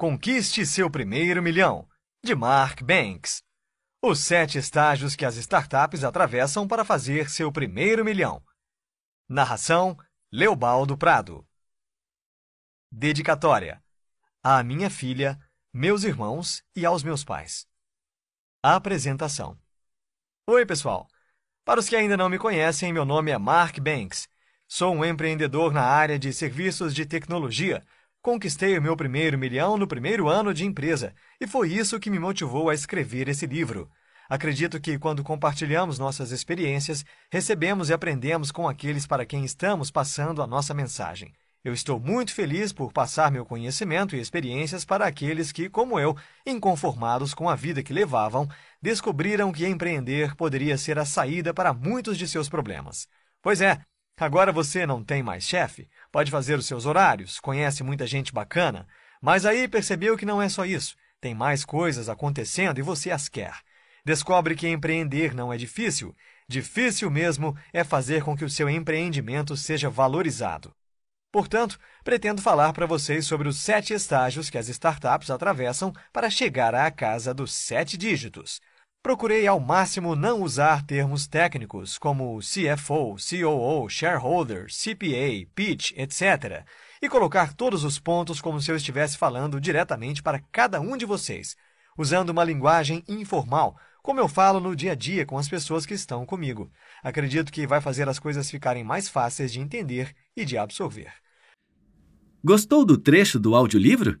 Conquiste seu primeiro milhão, de Mark Banks. Os sete estágios que as startups atravessam para fazer seu primeiro milhão. Narração: Leobaldo Prado. Dedicatória: À minha filha, meus irmãos e aos meus pais. Apresentação: Oi, pessoal. Para os que ainda não me conhecem, meu nome é Mark Banks. Sou um empreendedor na área de serviços de tecnologia Conquistei o meu primeiro milhão no primeiro ano de empresa, e foi isso que me motivou a escrever esse livro. Acredito que, quando compartilhamos nossas experiências, recebemos e aprendemos com aqueles para quem estamos passando a nossa mensagem. Eu estou muito feliz por passar meu conhecimento e experiências para aqueles que, como eu, inconformados com a vida que levavam, descobriram que empreender poderia ser a saída para muitos de seus problemas. Pois é, Agora você não tem mais chefe, pode fazer os seus horários, conhece muita gente bacana, mas aí percebeu que não é só isso. Tem mais coisas acontecendo e você as quer. Descobre que empreender não é difícil. Difícil mesmo é fazer com que o seu empreendimento seja valorizado. Portanto, pretendo falar para vocês sobre os sete estágios que as startups atravessam para chegar à casa dos sete dígitos. Procurei ao máximo não usar termos técnicos como CFO, COO, shareholder, CPA, pitch, etc. e colocar todos os pontos como se eu estivesse falando diretamente para cada um de vocês, usando uma linguagem informal, como eu falo no dia a dia com as pessoas que estão comigo. Acredito que vai fazer as coisas ficarem mais fáceis de entender e de absorver. Gostou do trecho do audiolivro?